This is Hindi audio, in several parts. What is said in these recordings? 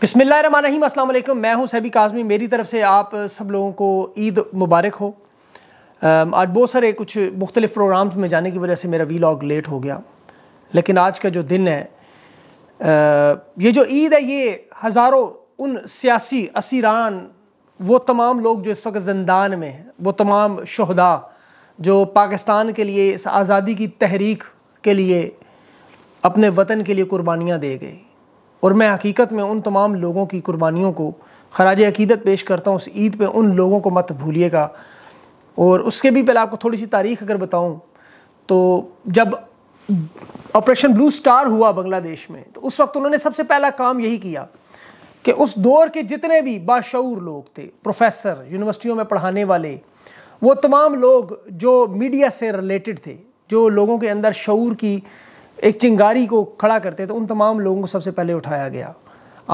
बिसमीम अल्लाम मैं हूं सैबी काजमी मेरी तरफ से आप सब लोगों को ईद मुबारक हो आज बहुत सारे कुछ मुख्तलिफ़ प्रोग्राम्स में जाने की वजह से मेरा वीलॉग लेट हो गया लेकिन आज का जो दिन है ये जो ईद है ये हज़ारों उन सियासी असीरान वो तमाम लोग जो इस वक्त जिंदान में हैं वो तमाम शहदा जो पाकिस्तान के लिए इस आज़ादी की तहरीक के लिए अपने वतन के लिए कुर्बानियाँ दे गए और मैं हकीकत में उन तमाम लोगों की कुर्बानियों को खराज अकीदत पेश करता हूँ उस ईद पर उन लोगों को मत भूलिएगा और उसके भी पहले आपको थोड़ी सी तारीख अगर बताऊँ तो जब ऑपरेशन ब्लू स्टार हुआ बांग्लादेश में तो उस वक्त उन्होंने सबसे पहला काम यही किया कि उस दौर के जितने भी बाशूर लोग थे प्रोफेसर यूनिवर्सिटियों में पढ़ाने वाले वो तमाम लोग जो मीडिया से रिलेटेड थे जो लोगों के अंदर शूर की एक चिंगारी को खड़ा करते तो उन तमाम लोगों को सबसे पहले उठाया गया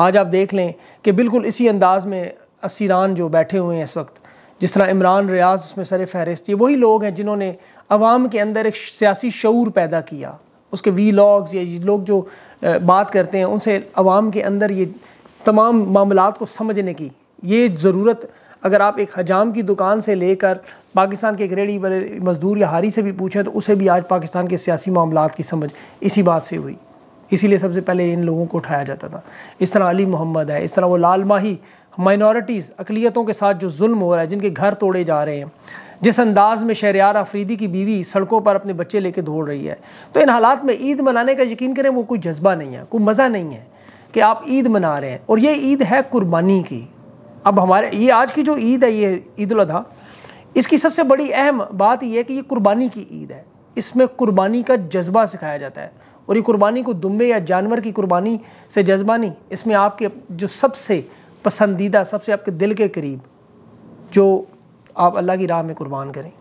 आज आप देख लें कि बिल्कुल इसी अंदाज में असीरान जो बैठे हुए हैं इस वक्त जिस तरह इमरान रियाज उसमें सर फहरिस्त ये वही लोग हैं जिन्होंने अवाम के अंदर एक सियासी शूर पैदा किया उसके वी लॉग्स या लोग जो बात करते हैं उनसे अवाम के अंदर ये तमाम मामला को समझने की ये ज़रूरत अगर आप एक हजाम की दुकान से लेकर पाकिस्तान के एक रेडी बड़े मजदूर या हारी से भी पूछें तो उसे भी आज पाकिस्तान के सियासी मामला की समझ इसी बात से हुई इसीलिए सबसे पहले इन लोगों को उठाया जाता था इस तरह अली मोहम्मद है इस तरह वो लाल माही माइनॉरिटीज़ अकलीतों के साथ जो जुल्म हो रहा है जिनके घर तोड़े जा रहे हैं जिस अंदाज में शहरियार आफरीदी की बीवी सड़कों पर अपने बच्चे लेके दौड़ रही है तो इन हालात में ईद मनाने का यकीन करें वो कोई जज्बा नहीं है कोई मज़ा नहीं है कि आप ईद मना रहे हैं और ये ईद है कुर्बानी की अब हमारे ये आज की जो ईद है ये ईद अजी इसकी सबसे बड़ी अहम बात यह है कि ये कुर्बानी की ईद है इसमें कुर्बानी का जज्बा सिखाया जाता है और ये कुर्बानी को दुम्बे या जानवर की कुर्बानी से जज्बा नहीं इसमें आपके जो सबसे पसंदीदा सबसे आपके दिल के करीब जो आप अल्लाह की राह में कुर्बान करें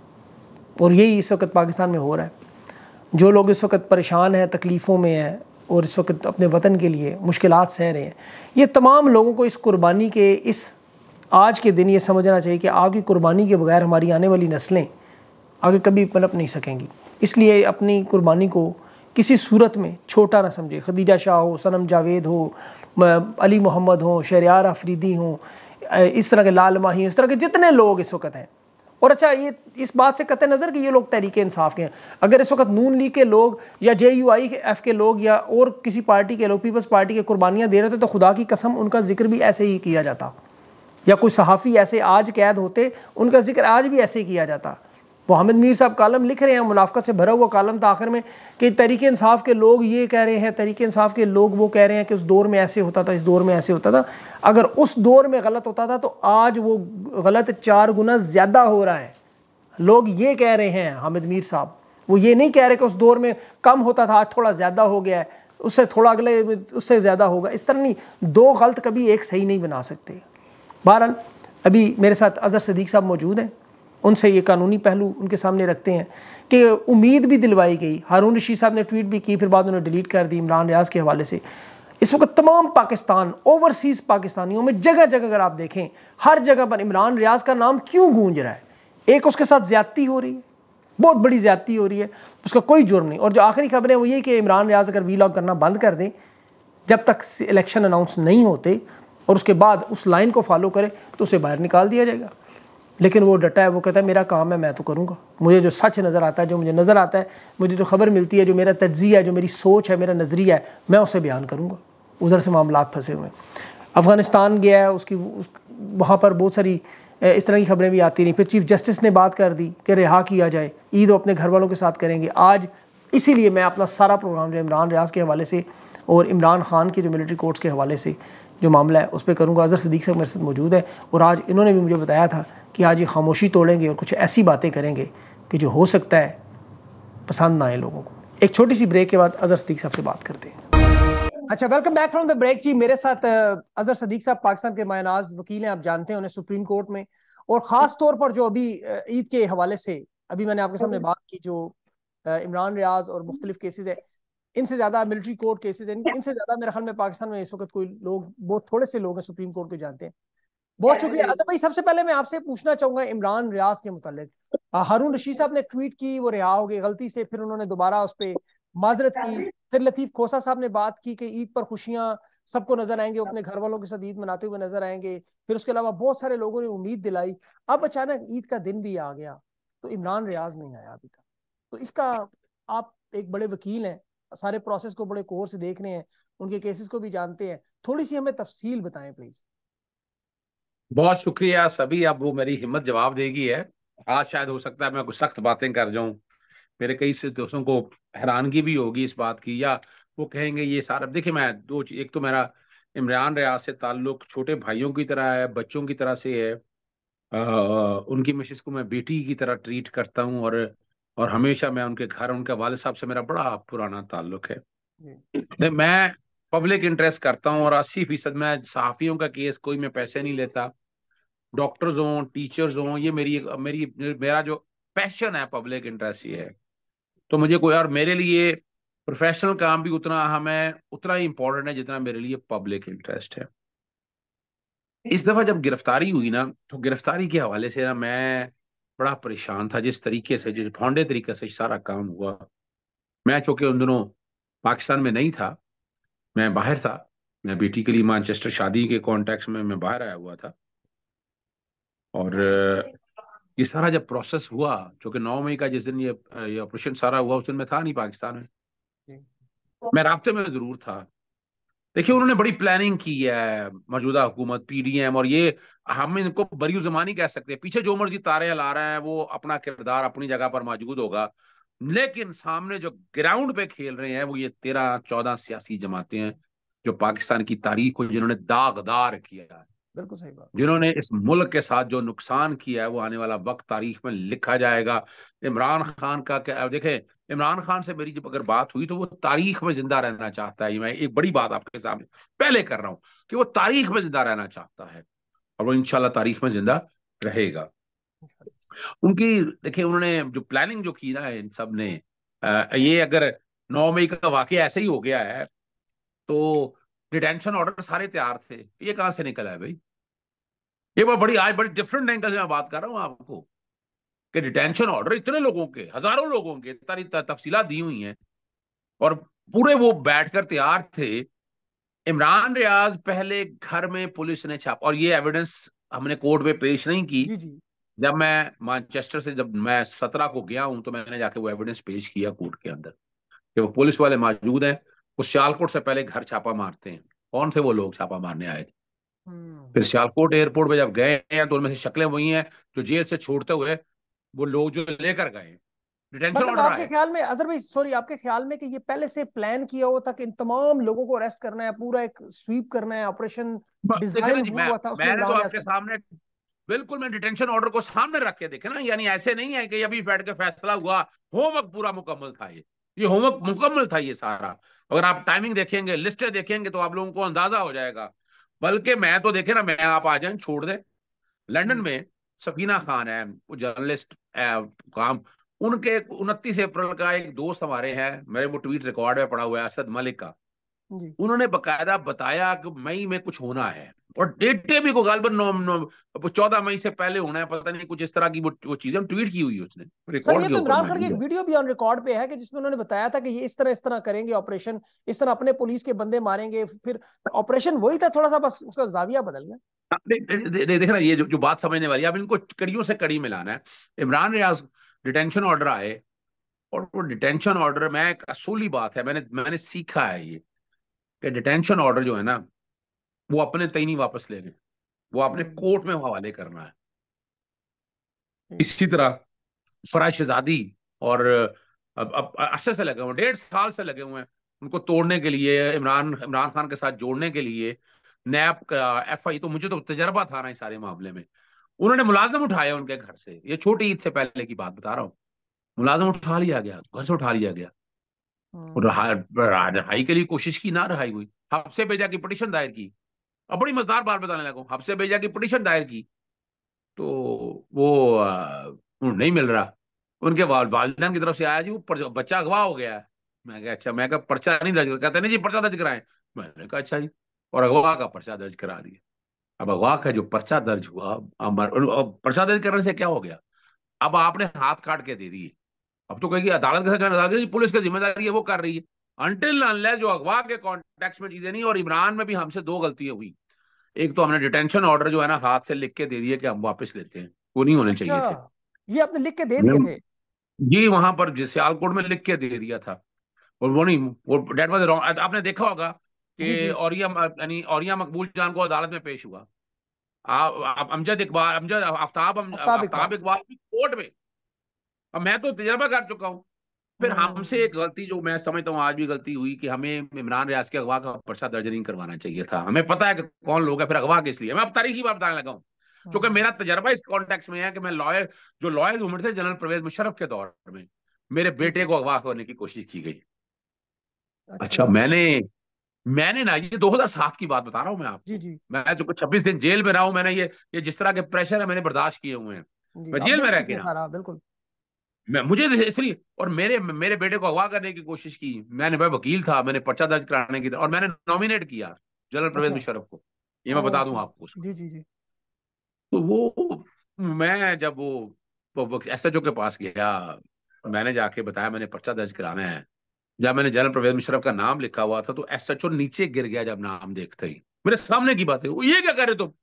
और यही इस वक्त पाकिस्तान में हो रहा है जो लोग इस वक्त परेशान हैं तकलीफ़ों में हैं और इस वक्त अपने वतन के लिए मुश्किल सह रहे हैं ये तमाम लोगों को इस कुर्बानी के इस आज के दिन ये समझना चाहिए कि आपकी कुर्बानी के बगैर हमारी आने वाली नस्लें आगे कभी पनप नहीं सकेंगी इसलिए अपनी कुर्बानी को किसी सूरत में छोटा ना समझे खदीजा शाह हो सनम जावेद हो अली मोहम्मद हो शरियार आफरीदी हों इस तरह के लाल माही इस तरह के जितने लोग इस वक्त हैं और अच्छा ये इस बात से कत नज़र कि ये लोग तहरीक इंसाफ के हैं अगर इस वक्त नून लीग के लोग या जे यू आई एफ के लोग या और किसी पार्टी के लोग पीपल्स पार्टी के कुर्बानियाँ दे रहे थे तो खुदा की कसम उनका जिक्र भी ऐसे ही किया जाता या कोई सहाफ़ी ऐसे आज कैद होते उनका जिक्र आज भी ऐसे किया जाता वो हामिद मीर साहब कालम लिख रहे हैं मुनाफ़त से भरा हुआ कालम था तो आखिर में कि तरीके इंसाफ के लोग ये कह रहे हैं तरीके इंसाफ के लोग वो कह रहे हैं कि उस दौर में ऐसे होता था इस दौर में ऐसे होता था अगर उस दौर में गलत होता था तो आज वो गलत चार गुना ज़्यादा हो रहा है लोग ये कह रहे हैं हामिद मीर साहब वो ये नहीं कह रहे कि उस दौर में कम होता था आज थोड़ा ज़्यादा हो गया है उससे थोड़ा अगले उससे ज़्यादा होगा इस तरह नहीं दो गलत कभी एक सही नहीं बना सकते बहरहाल अभी मेरे साथ अजहर सदीक साहब मौजूद हैं उनसे ये कानूनी पहलू उनके सामने रखते हैं कि उम्मीद भी दिलवाई गई हारून रशीद साहब ने ट्वीट भी की फिर बाद उन्होंने डिलीट कर दी इमरान रियाज के हवाले से इस वक्त तमाम पाकिस्तान ओवरसीज़ पाकिस्तानियों में जगह जगह अगर आप देखें हर जगह पर इमरान रियाज का नाम क्यों गूंज रहा है एक उसके साथ ज्यादती हो रही है बहुत बड़ी ज्यादती हो रही है उसका कोई जुर्म नहीं और जो आखिरी खबर है वो ये कि इमरान रियाज अगर वी करना बंद कर दें जब तक इलेक्शन अनाउंस नहीं होते और उसके बाद उस लाइन को फॉलो करे तो उसे बाहर निकाल दिया जाएगा लेकिन वो डटा है वो कहता है मेरा काम है मैं तो करूँगा मुझे जो सच नज़र आता है जो मुझे नज़र आता है मुझे जो खबर मिलती है जो मेरा तजिया है जो मेरी सोच है मेरा नज़रिया है मैं उसे बयान करूँगा उधर से मामला फंसे हुए अफ़गानिस्तान गया है उसकी उस वहाँ पर बहुत सारी इस तरह की खबरें भी आती रहीं फिर चीफ जस्टिस ने बात कर दी कि रिहा किया जाए ईद अपने घर वालों के साथ करेंगे आज इसीलिए मैं अपना सारा प्रोग्राम जो इमरान रियाज के हवाले से और इमरान खान के जो मिलिट्री कोर्ट्स के हवाले से जो मामला है उस पर करूँगा अजहर सदीक साहब मेरे साथ मौजूद है और आज इन्होंने भी मुझे बताया था कि आज ये खामोशी तोड़ेंगे और कुछ ऐसी बातें करेंगे कि जो हो सकता है पसंद ना आए लोगों को एक छोटी सी ब्रेक के बाद अजहर सदीक साहब से बात करते हैं अच्छा welcome back from the break जी मेरे साथ अजहर सदीक साहब पाकिस्तान के मायनाज वकील हैं आप जानते हैं उन्हें सुप्रीम कोर्ट में और ख़ास तौर पर जो अभी ईद के हवाले से अभी मैंने आपके सामने बात की जो इमरान रियाज और मुख्तलिफ केसेस है इनसे ज्यादा मिलिट्री कोर्ट केसेस इन, इनसे ज्यादा मेरे ख्याल में पाकिस्तान में इस वक्त कोई लोग बहुत थोड़े से लोग हैं सुप्रीम कोर्ट को जानते हैं बहुत शुक्रिया आजम अच्छा भाई सबसे पहले मैं आपसे पूछना चाहूंगा इमरान रियाज के मुतालिक हारून रशीद साहब ने ट्वीट की वो रिहा हो गए गलती से फिर उन्होंने दोबारा उस पर माजरत की फिर लतीफ खोसा साहब ने बात की कि ईद पर खुशियां सबको नजर आएंगे अपने घर वालों के साथ ईद मनाते हुए नजर आएंगे फिर उसके अलावा बहुत सारे लोगों ने उम्मीद दिलाई अब अचानक ईद का दिन भी आ गया तो इमरान रियाज नहीं आया अभी तक तो इसका आप एक बड़े वकील हैं सारे प्रोसेस को बड़े कोर से देख रहे हैं उनके केसेस को भी जानते हैं थोड़ी सी हमें तफसील बताएं प्लीज बहुत शुक्रिया सभी अब वो मेरी हिम्मत जवाब देगी है आज शायद हो सकता है मैं कुछ सख्त बातें कर जाऊं मेरे कई से दोस्तों को हैरानगी भी होगी इस बात की या वो कहेंगे ये सारा देखिए मैं दो एक तो मेरा इमरान रियाज से ताल्लुक छोटे भाइयों की तरह है बच्चों की तरह से है आ, उनकी मिसेस को मैं बेटी की तरह ट्रीट करता हूँ और और हमेशा मैं उनके घर उनके वाले साहब से मेरा बड़ा पुराना ताल्लुक है मैं पब्लिक इंटरेस्ट करता हूँ और अस्सी फीसद मैं सहाफियों का केस कोई मैं पैसे नहीं लेता डॉक्टर्स हों टीचर्स हों ये मेरी मेरी मेरा जो पैशन है पब्लिक इंटरेस्ट ये है तो मुझे कोई और मेरे लिए प्रोफेशनल काम भी उतना हमें उतना ही इम्पोर्टेंट है जितना मेरे लिए पब्लिक इंटरेस्ट है इस दफा जब गिरफ्तारी हुई ना तो गिरफ्तारी के हवाले से ना मैं बड़ा परेशान था जिस तरीके से जिस भौंडे तरीके से सारा काम हुआ मैं चूंकि उन दिनों पाकिस्तान में नहीं था मैं बाहर था मैं बेटी के लिए मानचेस्टर शादी के कॉन्टेक्स में मैं बाहर आया हुआ था और ये सारा जब प्रोसेस हुआ चूंकि नौ मई का जिस दिन ये ये ऑपरेशन सारा हुआ उस दिन मैं था नहीं पाकिस्तान में मैं रबते में ज़रूर था देखिए उन्होंने बड़ी प्लानिंग की है मौजूदा हुकूमत पीडीएम और ये हम इनको बरी जमानी कह सकते हैं पीछे जो मर्जी तारे ला रहे हैं वो अपना किरदार अपनी जगह पर मौजूद होगा लेकिन सामने जो ग्राउंड पे खेल रहे हैं वो ये तेरह चौदह सियासी जमाते हैं जो पाकिस्तान की तारीख को जिन्होंने दागदार किया है बिल्कुल सही बात जिन्होंने इस मुल्क के साथ जो नुकसान किया है वो आने वाला वक्त तारीख में लिखा जाएगा इमरान खान का क्या देखें इमरान खान से मेरी जब अगर बात हुई तो वो तारीख में जिंदा रहना चाहता है मैं एक बड़ी बात आपके सामने पहले कर रहा हूँ कि वो तारीख में जिंदा रहना चाहता है और वो इनशाला तारीख में जिंदा रहेगा उनकी देखिए उन्होंने जो प्लानिंग जो की ना इन सब ने ये अगर नौ मई का वाक्य ऐसे ही हो गया है तो डिटेंशन ऑर्डर सारे तैयार थे ये कहाँ से निकला है भाई ये बहुत बड़ी आज बड़ी डिफरेंट एंगल से मैं बात कर रहा हूँ आपको कि डिटेंशन ऑर्डर इतने लोगों के हजारों लोगों के तारी दी हुई हैं और पूरे वो बैठकर तैयार थे इमरान रियाज पहले घर में पुलिस ने छापा और ये एविडेंस हमने कोर्ट में पेश नहीं की जी जी। जब मैं मानचेस्टर से जब मैं सत्रह को गया हूं तो मैंने जाके वो एविडेंस पेश किया कोर्ट के अंदर कि वो पुलिस वाले मौजूद हैं वो श्यालकोट से पहले घर छापा मारते हैं कौन थे वो लोग छापा मारने आए थे हम्म। फिर श्यालकोट एयरपोर्ट पे जब गए हैं तो उनमें से शक्लें वही हैं जो जेल से छोड़ते हुए वो लोग जो लेकर गए डिटेंशन मतलब आपके ख्याल में अजहर भाई सॉरी आपके ख्याल में कि ये पहले से प्लान किया हुआ था कि इन तमाम लोगों को अरेस्ट करना है पूरा एक स्वीप करना है ऑपरेशन डिजाइन हुआ था मैंने तो आपके सामने बिल्कुल मैं डिटेंशन ऑर्डर को सामने रख के देखे ना यानी ऐसे नहीं है कि अभी बैठ के फैसला हुआ होमवर्क पूरा मुकम्मल था ये ये होमवर्क मुकम्मल था ये सारा अगर आप टाइमिंग देखेंगे लिस्टें देखेंगे तो आप लोगों को अंदाजा हो जाएगा बल्कि मैं तो देखे ना मैं आप आ जाए छोड़ दे लंडन हम्म। में सफीना खान है वो जर्नलिस्ट काम उनके उनतीस अप्रैल का एक दोस्त हमारे हैं मेरे वो ट्वीट रिकॉर्ड में पड़ा हुआ है असद मलिक का उन्होंने बकायदा बताया कि मई में कुछ होना है और डेटे भी को गालबन चौदह मई से पहले होना है पता नहीं कुछ इस तरह की वो, वो चीजें ट्वीट की हुई उसने तो इमरान खान की एक वीडियो भी ऑन रिकॉर्ड पे है कि जिसमें उन्होंने बताया था कि ये इस तरह इस तरह करेंगे ऑपरेशन इस तरह अपने पुलिस के बंदे मारेंगे फिर ऑपरेशन वही था थोड़ा सा बस उसका जाविया बदल गया हाँ, देख रहा ये जो बात समझने वाली है अब इनको कड़ियों से कड़ी मिलाना है इमरान रियाज डिटेंशन ऑर्डर आए और वो डिटेंशन ऑर्डर में असूली बात है मैंने मैंने सीखा है ये कि डिटेंशन ऑर्डर जो है ना वो अपने तय नहीं वापस लेने वो अपने कोर्ट हम्म। में हवाले करना है हम्म। इसी तरह फराज शहजादी और अब अरसे से लगे हुए डेढ़ साल से लगे हुए हैं उनको तोड़ने के लिए इमरान इमरान खान के साथ जोड़ने के लिए नैब का एफ आई तो मुझे तो तजर्बा था ना इस सारे मामले में उन्होंने मुलाजम उठाया उनके घर से ये छोटी ईद से पहले की बात बता रहा हूँ मुलाजम उठा लिया गया घर से उठा लिया गया हम्म। रहाई के लिए कोशिश की ना रहाई हुई हफ्से भेजा की पटिशन दायर की अब बड़ी मजदार बात बताने लगा हफ्से भेजा की पटिशन दायर की तो वो नहीं मिल रहा उनके वालदान की तरफ से आया जी वो बच्चा अगवा हो गया मैं कहा अच्छा मैं कहा पर्चा नहीं दर्ज कहते नहीं जी पर्चा दर्ज कराए मैंने कहा अच्छा जी और अगवा का पर्चा दर्ज करा दिया अब अगवा का जो पर्चा दर्ज हुआ पर्चा दर्ज करने से क्या हो गया अब आपने हाथ काट के दे दिए अब तो कहेगी अदालत कैसे अदालत पुलिस की जिम्मेदारी है वो कर रही है अनटिल अनलेस जो अगवा के कॉन्टेक्स्ट में चीजें नहीं और इमरान में भी हमसे दो गलतियां हुई एक तो हमने डिटेंशन ऑर्डर जो है ना हाथ से लिख के दे दिए कि हम वापस लेते हैं वो नहीं होने चाहिए अच्छा, थे ये आपने लिख के दे दिए थे जी वहां पर सियालकोट में लिख के दे दिया था और वो नहीं वो डेट वॉज रॉन्ग आपने देखा होगा कि औरिया यानी औरिया मकबूल जान को अदालत में पेश हुआ आप अमजद इकबाल अमजद आफ्ताब आफ्ताब इकबाल कोर्ट में अब मैं तो तजर्बा कर चुका हूँ फिर हाँ। हमसे एक गलती जो मैं समझता हूँ आज भी गलती हुई कि हमें इमरान रियाज के अगवा का पर्चा दर्ज नहीं करवाना चाहिए था हमें पता है कि कौन लोग है फिर अगवा किस लिए मैं अब तारीखी बात बताने लगा हूँ क्योंकि हाँ। मेरा तजर्बा इस कॉन्टेक्स में है कि मैं लॉयर जो लॉयर उम्र थे जनरल प्रवेश मुशरफ के दौर में मेरे बेटे को अगवा करने की कोशिश की गई अच्छा, अच्छा मैंने मैंने ना ये 2007 की बात बता रहा हूँ मैं आपको जी जी मैं जो तो छब्बीस दिन जेल में रहा हूँ मैंने ये ये जिस तरह के प्रेशर है मैंने बर्दाश्त किए हुए हैं मैं जेल में रह गया बिल्कुल मैं मुझे तो इसलिए और मेरे मेरे बेटे को अगवा करने की कोशिश की मैंने भाई वकील था मैंने पर्चा दर्ज कराने की और मैंने नॉमिनेट किया जनरल प्रवेद अच्छा। मुशरफ को ये मैं बता दू आपको जी जी जी तो वो मैं जब वो एस एच ओ के पास गया मैंने जाके बताया मैंने पर्चा दर्ज कराना है जब मैंने जनरल प्रवेद मुशरफ का नाम लिखा हुआ था तो एस एच ओ नीचे गिर गया जब नाम देखते ही मेरे सामने की बात है वो ये क्या रहे तुम तो?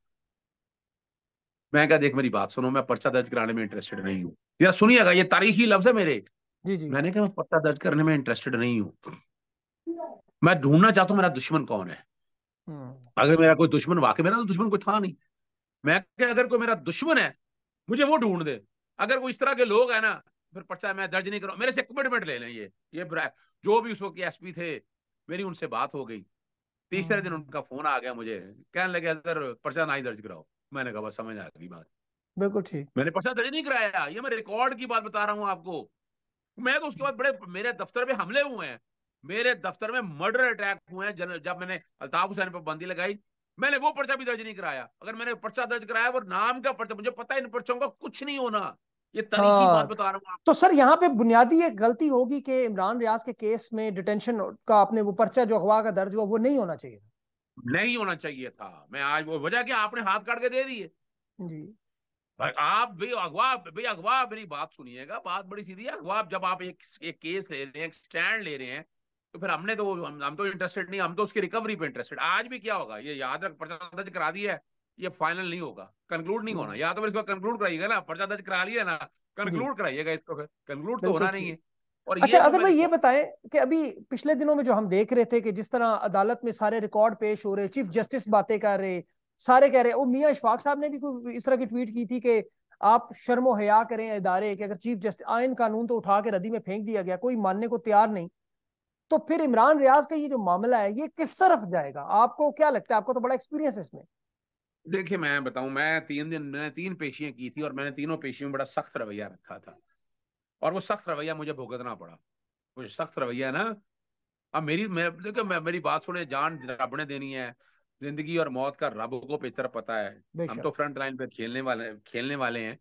मैं कहा देख मेरी बात सुनो मैं पर्चा दर्ज कराने में इंटरेस्टेड नहीं हूँ यार सुनिएगा ये तारीखी लफ्ज है मेरे जी जी मैंने कहा मैं पर्चा दर्ज करने में इंटरेस्टेड नहीं हूँ मैं ढूंढना चाहता हूँ मेरा दुश्मन कौन है हम्म। अगर मेरा कोई दुश्मन वाकई मेरा तो दुश्मन कोई था नहीं मैं क्या अगर कोई मेरा दुश्मन है मुझे वो ढूंढ दे अगर कोई इस तरह के लोग है ना फिर पर्चा मैं दर्ज नहीं करूँ मेरे से कमिटमेंट ले लें ये ये जो भी उस वक्त एस थे मेरी उनसे बात हो गई तीसरे हम्म। दिन उनका फोन आ गया मुझे कहने लगे अगर पर्चा ना ही दर्ज कराओ मैंने कहा बस समझ आ गई बात बिल्कुल ठीक मैंने पर्चा दर्ज नहीं कराया ये मैं रिकॉर्ड की बात बता रहा हूँ आपको मैं तो उसके बाद बड़े मेरे दफ्तर में हमले हुए हैं मेरे दफ्तर में मर्डर अटैक हुए हैं जब मैंने अल्ताफ हुसैन पर बंदी लगाई मैंने वो पर्चा भी दर्ज नहीं कराया अगर मैंने पर्चा दर्ज कराया वो नाम का पर्चा मुझे पता है इन पर्चों का कुछ नहीं होना ये तरीकी हाँ। बात बता रहा हूँ तो सर यहाँ पे बुनियादी एक गलती होगी कि इमरान रियाज के केस में डिटेंशन का आपने वो पर्चा जो अगवा का दर्ज हुआ वो नहीं होना चाहिए नहीं होना चाहिए था मैं आज वो वजह क्या आपने हाथ काट के दे दिए आप भी अगवा भाई अगवा मेरी बात सुनिएगा बात बड़ी सीधी है अगवा जब आप एक एक केस ले रहे हैं स्टैंड ले रहे हैं तो फिर हमने तो हम, हम तो इंटरेस्टेड नहीं हम तो उसकी रिकवरी पे इंटरेस्टेड आज भी क्या होगा ये याद रख पर्चा दर्ज करा दिया है ये फाइनल नहीं होगा कंक्लूड नहीं होना हम्म। या तो फिर इसको कंक्लूड कराइएगा ना पर्चा दर्ज करा लिया ना कंक्लूड कराइएगा इसको फिर कंक्लूड तो होना नहीं है और अच्छा तो अगर अच्छा, भाई ये बताएं कि अभी पिछले दिनों में जो हम देख रहे थे कि जिस तरह अदालत में सारे रिकॉर्ड पेश हो रहे चीफ जस्टिस बातें कर रहे सारे कह रहे वो मियाँ इशफाक साहब ने भी इस तरह की ट्वीट की थी कि आप शर्मो हया करें इदारे कि अगर चीफ जस्टिस आयन कानून तो उठा के रदी में फेंक दिया गया कोई मानने को तैयार नहीं तो फिर इमरान रियाज का ये जो मामला है ये किस तरफ जाएगा आपको क्या लगता है आपको तो बड़ा एक्सपीरियंस है इसमें देखिए मैं बताऊं मैं तीन दिन मैंने तीन पेशियां की थी और मैंने तीनों पेशियों में बड़ा सख्त रवैया रखा था और वो सख्त रवैया मुझे भुगतना पड़ा मुझे सख्त रवैया ना अब मेरी देखो मैं मेरी बात सुने जान रब ने देनी है जिंदगी और मौत का रब को बेहतर पता है हम तो फ्रंट लाइन पे खेलने वाले खेलने वाले हैं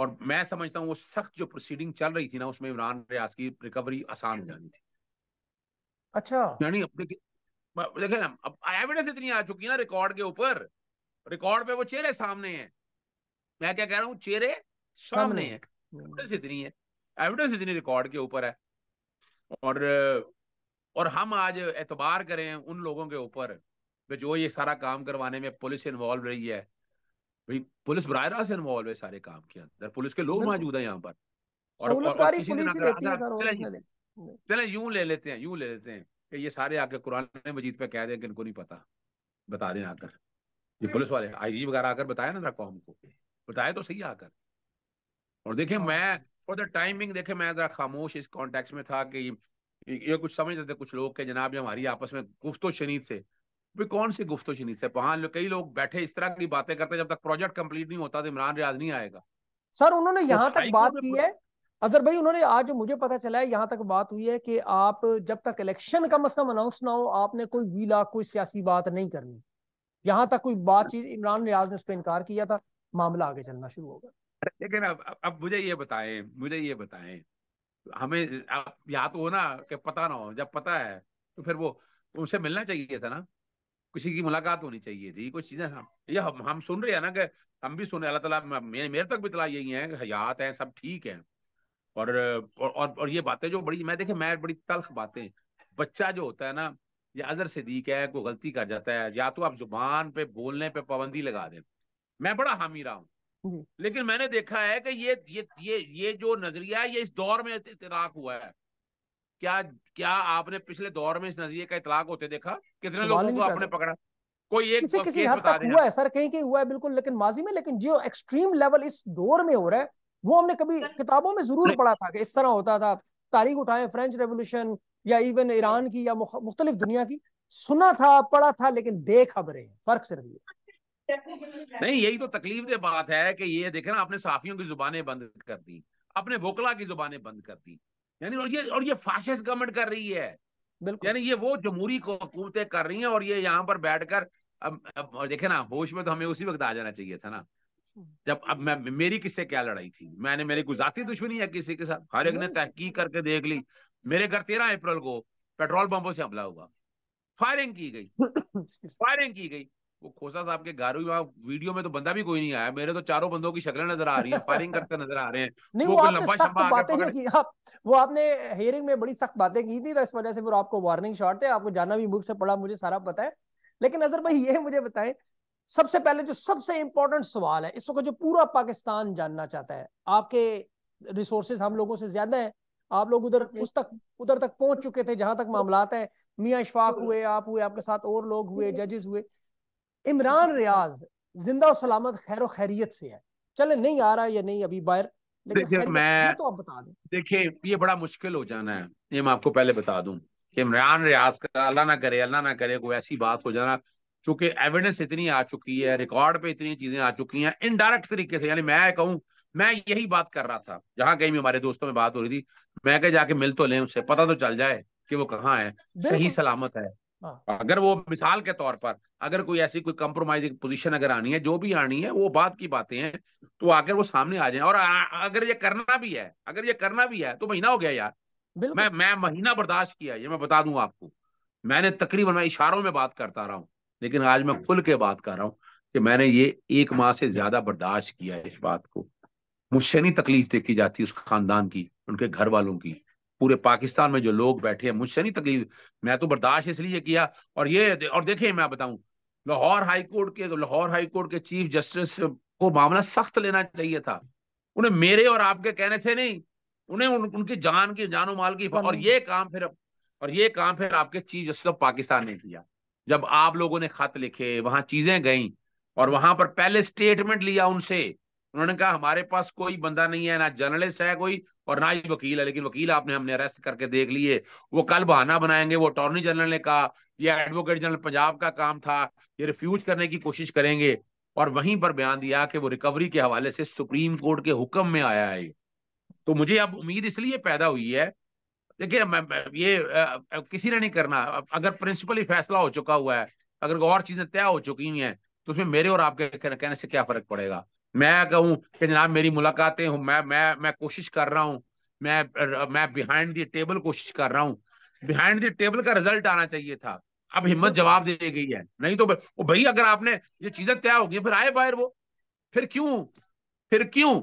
और मैं समझता हूँ वो सख्त जो प्रोसीडिंग चल रही थी ना उसमें इमरान रियाज की रिकवरी आसान हो जानी थी अच्छा यानी देखे ना अब एविडेंस इतनी आ चुकी है ना रिकॉर्ड के ऊपर रिकॉर्ड पे वो चेहरे सामने हैं मैं क्या कह रहा हूँ चेहरे सामने, सामने है एविडेंस इतनी है एविडेंस इतनी रिकॉर्ड के ऊपर है और और हम आज एतबार करें उन लोगों के ऊपर जो ये सारा काम करवाने में पुलिस इन्वॉल्व रही है भाई पुलिस बराह से इन्वॉल्व है सारे काम के अंदर पुलिस के लोग मौजूद है यहाँ पर और, और, और किसी तरह अच्छा, चले यूं ले लेते हैं यूं ले लेते हैं कि ये सारे आके कुरान मजीद पे कह दें कि इनको नहीं पता बता दें आकर ये हम्म। पुलिस वाले आईजी वगैरह आकर बताया ना जरा कौम को बताए तो सही आकर और देखिए हाँ। मैं फॉर द टाइमिंग देखे मैं जरा खामोश इस कॉन्टेक्स में था कि ये कुछ समझ रहे थे कुछ लोग के जनाब हमारी आपस में गुफ्तो शनीद से भी कौन सी गुफ्तो शनीद से वहां कई लोग बैठे इस तरह की बातें करते जब तक प्रोजेक्ट कम्प्लीट नहीं होता तो इमरान रियाज नहीं आएगा सर उन्होंने तो यहाँ तक बात की है अजहर भाई उन्होंने आज मुझे पता चला है यहाँ तक बात हुई है कि आप जब तक इलेक्शन कम अज कम अनाउंस ना हो आपने कोई वीला कोई सियासी बात नहीं करनी यहाँ तक कोई बातचीत इमरान रियाज ने उस पर इनकार किया था मामला आगे चलना शुरू होगा लेकिन अब अब मुझे ये बताएं मुझे ये बताएं हमें आप या तो हो ना कि पता ना हो जब पता है तो फिर वो उनसे मिलना चाहिए था ना किसी की मुलाकात होनी चाहिए थी कुछ चीजें हम ये हम, हम सुन रहे हैं ना कि हम भी सुने अल्लाह ताला मेरे मेरे तक भी तला यही है हयात है सब ठीक है और और और ये बातें जो बड़ी मैं देखे मैं बड़ी तलख बातें बच्चा जो होता है ना ये अजर दीक है कोई गलती कर जाता है या तो आप जुबान पे बोलने पे पाबंदी लगा दें मैं बड़ा हामी रहा हूँ हम्म। लेकिन मैंने देखा है कि ये ये ये ये जो नजरिया ये इस दौर में इतलाक हुआ है क्या क्या आपने पिछले दौर में इस नजरिए का इतलाक होते देखा कितने लोगों को आपने पकड़ा कोई एक किसी किसी हद तक हुआ है सर कहीं कहीं हुआ है बिल्कुल लेकिन माजी में लेकिन जो एक्सट्रीम लेवल इस दौर में हो रहा है वो हमने कभी किताबों में जरूर पढ़ा था कि इस तरह होता था तारीख उठाए फ्रेंच रेवोल्यूशन या इवन ईरान की या मुख्तलिफ दुनिया की सुना था पढ़ा था लेकिन दे खबरें फर्क सिर्फ ये नहीं यही तो तकलीफ दे बात है कि ये देखे ना अपने साफियों की जुबानें बंद कर दी अपने वोकला की जुबानें बंद कर दी यानी और ये और ये फासिस्ट गवर्नमेंट कर रही है यानी ये वो जमहूरी हुकूमतें कर रही हैं और ये यहाँ पर बैठकर अब, अब देखे ना होश में तो हमें उसी वक्त आ जाना चाहिए था ना जब अब मैं मेरी किससे क्या लड़ाई थी मैंने मेरी जाती दुश्मनी है किसी के साथ हर एक ने तहकीक करके देख ली मेरे घर तेरह अप्रैल को पेट्रोल पंपों से हमला हुआ फायरिंग की गई फायरिंग की गई वो खोसा साहब के गारू वहाँ वीडियो में तो बंदा भी कोई नहीं आया मेरे तो चारों बंदों की शक्लें नजर आ रही हैं फायरिंग करते नजर आ रहे हैं नहीं वो, वो आपने लंबा सख्त बातें जो की आप हाँ, वो आपने हियरिंग में बड़ी सख्त बातें की थी तो इस वजह से फिर आपको वार्निंग शॉट है आपको जाना भी मुल्क से पड़ा मुझे सारा पता है लेकिन नजर भाई ये मुझे बताए सबसे पहले जो सबसे इंपॉर्टेंट सवाल है इस वक्त जो पूरा पाकिस्तान जानना चाहता है आपके रिसोर्सेज हम लोगों से ज्यादा है आप लोग उधर हम्म। उस तक उधर तक पहुंच चुके थे जहां तक तो मामला है मियां इशफाक तो हुए आप हुए आपके साथ और लोग हुए जजेस हम्म। हुए इमरान रियाज जिंदा सलामत खैर खैरियत से है चले नहीं आ रहा या नहीं अभी बाहर मैं तो आप बता दें देखिए ये बड़ा मुश्किल हो जाना है ये मैं आपको पहले बता दू इमरान रियाज का अल्लाह ना करे अल्लाह ना करे कोई ऐसी बात हो जाना चूंकि एविडेंस इतनी आ चुकी है रिकॉर्ड पे इतनी चीजें आ चुकी हैं इनडायरेक्ट तरीके से यानी मैं कहूँ मैं यही बात कर रहा था जहां कहीं भी हमारे दोस्तों में बात हो रही थी मैं कह जाके मिल तो लें उससे पता तो चल जाए कि वो कहाँ है सही सलामत है हाँ। अगर वो मिसाल के तौर पर अगर कोई ऐसी कोई कंप्रोमाइजिंग पोजीशन अगर आनी है जो भी आनी है वो बात की बातें हैं तो आकर वो सामने आ जाए और आ, अगर ये करना भी है अगर ये करना भी है तो महीना हो गया यार मैं मैं महीना बर्दाश्त किया ये मैं बता दूं आपको मैंने तकरीबन मैं इशारों में बात करता रहा हूँ लेकिन आज मैं हम्म। खुल के बात कर रहा हूँ कि मैंने ये एक माह से ज्यादा बर्दाश्त किया इस बात को मुझसे नहीं तकलीफ देखी जाती उस खानदान की उनके घर वालों की पूरे पाकिस्तान में जो लोग बैठे हैं मुझसे नहीं तकलीफ मैं तो बर्दाश्त इसलिए किया और ये और देखिए मैं बताऊं लाहौर हाईकोर्ट के लाहौर हाईकोर्ट के चीफ जस्टिस को मामला सख्त लेना चाहिए था उन्हें मेरे और आपके कहने से नहीं उन्हें उन, उनकी जान की जानो माल की और ये काम फिर और ये काम फिर आपके चीफ जस्टिस ऑफ पाकिस्तान ने किया जब आप लोगों ने खत लिखे वहां चीजें गई और वहां पर पहले स्टेटमेंट लिया उनसे उन्होंने कहा हमारे पास कोई बंदा नहीं है ना जर्नलिस्ट है कोई और ना ही वकील है लेकिन वकील आपने हमने अरेस्ट करके देख लिए वो कल बहाना बनाएंगे वो अटॉर्नी जनरल ने कहा ये एडवोकेट जनरल पंजाब का काम था ये रिफ्यूज करने की कोशिश करेंगे और वहीं पर बयान दिया कि वो रिकवरी के हवाले से सुप्रीम कोर्ट के हुक्म में आया है तो मुझे अब उम्मीद इसलिए पैदा हुई है देखिए ये आ, किसी ने नहीं करना अगर प्रिंसिपल ही फैसला हो चुका हुआ है अगर और चीजें तय हो चुकी हैं तो उसमें मेरे और आपके कहने से क्या फर्क पड़ेगा मैं कहूँ कि जनाब मेरी मुलाकातें हूँ मैं मैं मैं कोशिश कर रहा हूँ मैं मैं बिहाइंड द टेबल कोशिश कर रहा हूँ बिहाइंड द टेबल का रिजल्ट आना चाहिए था अब हिम्मत जवाब दे गई है नहीं तो भाई अगर आपने ये चीजें तय हो गई फिर आए बाहर वो फिर क्यों फिर क्यों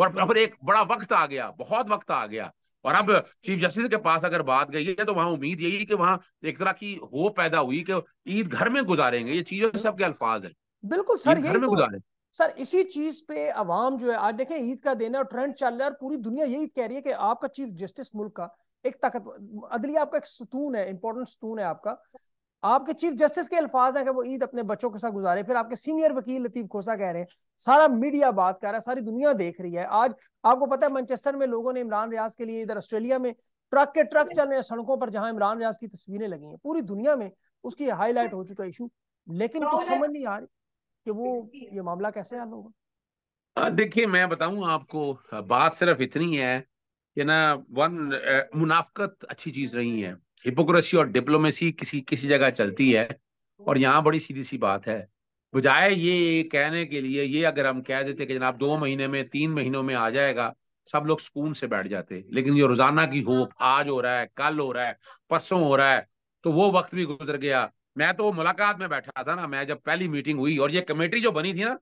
और फिर एक बड़ा वक्त आ गया बहुत वक्त आ गया और अब चीफ जस्टिस के पास अगर बात गई है तो वहां उम्मीद यही कि वहां एक तरह की हो पैदा हुई कि ईद घर में गुजारेंगे ये चीजें सबके अल्फाज है बिल्कुल सर घर में तो गुजारेंगे सर इसी चीज पे अवाम जो है आज देखें ईद का दिन है और ट्रेंड चल रहा है और पूरी दुनिया यही कह रही है कि आपका चीफ जस्टिस मुल्क का एक ताकत अदलिया आपका एक सतून है इंपॉर्टेंट सतून है आपका आपके चीफ जस्टिस के अल्फाज है कि वो ईद अपने बच्चों के साथ गुजारे फिर आपके सीनियर वकील लतीफ खोसा कह रहे हैं सारा मीडिया बात कर रहा है सारी दुनिया देख रही है आज आपको पता है मैनचेस्टर में लोगों ने इमरान रियाज के लिए इधर ऑस्ट्रेलिया में ट्रक के ट्रक चल रहे हैं सड़कों पर जहां इमरान रियाज की तस्वीरें लगी हैं पूरी दुनिया में उसकी हाईलाइट हो चुका इशू लेकिन कुछ समझ नहीं आ रही कि वो ये मामला कैसे हल होगा हाँ, देखिए मैं बताऊं आपको बात सिर्फ इतनी है कि ना वन मुनाफकत अच्छी चीज रही है हिपोक्रेसी और डिप्लोमेसी किसी किसी जगह चलती है और यहाँ बड़ी सीधी सी बात है बजाय ये कहने के लिए ये अगर हम कह देते कि जनाब दो महीने में तीन महीनों में आ जाएगा सब लोग सुकून से बैठ जाते लेकिन ये रोजाना की होप आज हो रहा है कल हो रहा है परसों हो रहा है तो वो वक्त भी गुजर गया मैं तो मुलाकात में बैठा था ना मैं जब पहली मीटिंग हुई और ये कमेटी जो बनी थी ना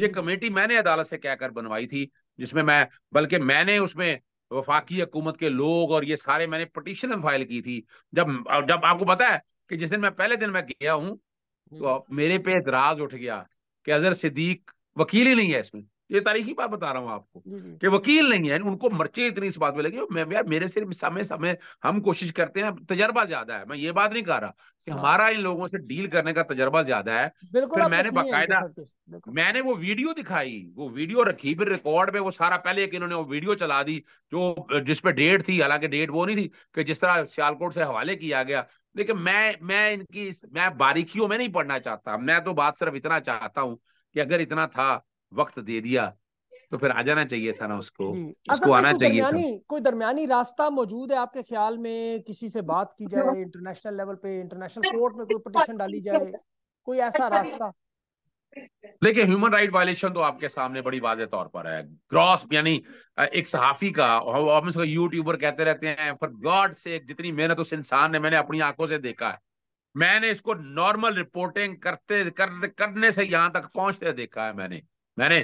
ये कमेटी हम्म। मैंने अदालत से कहकर बनवाई थी जिसमें मैं बल्कि मैंने उसमें वफाकी हुकूमत के लोग और ये सारे मैंने पटिशन फाइल की थी जब जब आपको पता है कि जिस दिन मैं पहले दिन मैं गया हूँ तो मेरे पे एतराज उठ गया कि अजहर सिद्दीक वकील ही नहीं है इसमें ये तारीखी बात बता रहा हूँ आपको कि वकील नहीं है उनको मर्चे इतनी इस बात में लगी मैं यार मेरे से समय समय हम कोशिश करते हैं तजर्बा ज्यादा है मैं ये बात नहीं कह रहा कि हाँ। हमारा इन लोगों से डील करने का तजर्बा ज्यादा है फिर मैंने बाकायदा मैंने वो वीडियो दिखाई वो वीडियो रखी फिर रिकॉर्ड में वो सारा पहले एक इन्होंने वो वीडियो चला दी जो जिसपे डेट थी हालांकि डेट वो नहीं थी कि जिस तरह सियालकोट से हवाले किया गया लेकिन मैं मैं इनकी मैं बारीकियों में नहीं पढ़ना चाहता मैं तो बात सिर्फ इतना चाहता हूँ कि अगर इतना था वक्त दे दिया तो फिर आ जाना चाहिए था ना उसको उसको अच्छा, आना चाहिए था कोई दरमियानी रास्ता मौजूद है आपके ख्याल में किसी से बात की जाए इंटरनेशनल लेवल पे इंटरनेशनल कोर्ट में कोई पटिशन डाली जाए कोई ऐसा अच्छा। रास्ता लेकिन ह्यूमन राइट वायलेशन तो आपके सामने बड़ी वाजे तौर पर है ग्रॉस यानी एक सहाफी का हम इसको यूट्यूबर कहते रहते हैं फॉर गॉड से जितनी मेहनत उस इंसान ने मैंने अपनी आंखों से देखा है मैंने इसको नॉर्मल रिपोर्टिंग करते कर, करने से यहां तक पहुंचते देखा है मैंने मैंने